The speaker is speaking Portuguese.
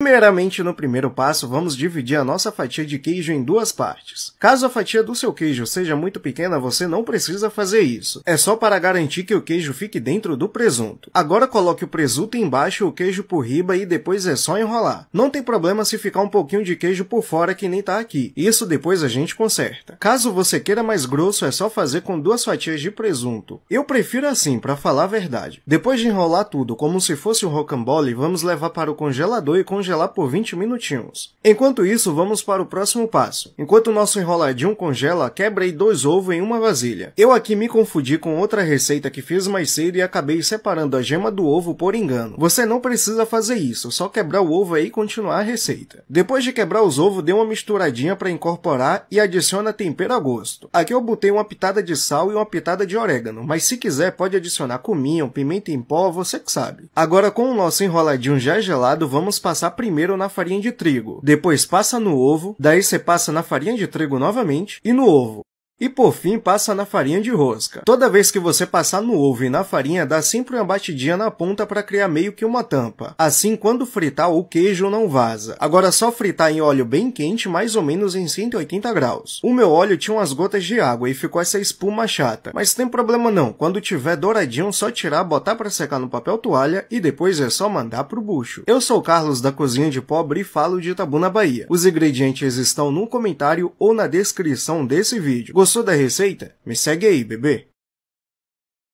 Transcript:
Primeiramente, no primeiro passo, vamos dividir a nossa fatia de queijo em duas partes. Caso a fatia do seu queijo seja muito pequena, você não precisa fazer isso. É só para garantir que o queijo fique dentro do presunto. Agora coloque o presunto embaixo o queijo por riba e depois é só enrolar. Não tem problema se ficar um pouquinho de queijo por fora que nem tá aqui. Isso depois a gente conserta. Caso você queira mais grosso, é só fazer com duas fatias de presunto. Eu prefiro assim, para falar a verdade. Depois de enrolar tudo como se fosse um rocambole, vamos levar para o congelador e congelar congelar por 20 minutinhos. Enquanto isso, vamos para o próximo passo. Enquanto o nosso enroladinho congela, quebrei dois ovos em uma vasilha. Eu aqui me confundi com outra receita que fiz mais cedo e acabei separando a gema do ovo por engano. Você não precisa fazer isso, só quebrar o ovo aí e continuar a receita. Depois de quebrar os ovos, dê uma misturadinha para incorporar e adiciona tempero a gosto. Aqui eu botei uma pitada de sal e uma pitada de orégano, mas se quiser pode adicionar cominho, pimenta em pó, você que sabe. Agora com o nosso enroladinho já gelado, vamos passar primeiro na farinha de trigo, depois passa no ovo, daí você passa na farinha de trigo novamente e no ovo. E por fim, passa na farinha de rosca. Toda vez que você passar no ovo e na farinha, dá sempre uma batidinha na ponta para criar meio que uma tampa. Assim, quando fritar, o queijo não vaza. Agora, só fritar em óleo bem quente, mais ou menos em 180 graus. O meu óleo tinha umas gotas de água e ficou essa espuma chata. Mas tem problema não, quando tiver douradinho, só tirar, botar para secar no papel toalha e depois é só mandar pro bucho. Eu sou o Carlos da Cozinha de Pobre e falo de Itabu na Bahia. Os ingredientes estão no comentário ou na descrição desse vídeo. Gostou da receita? Me segue aí, bebê!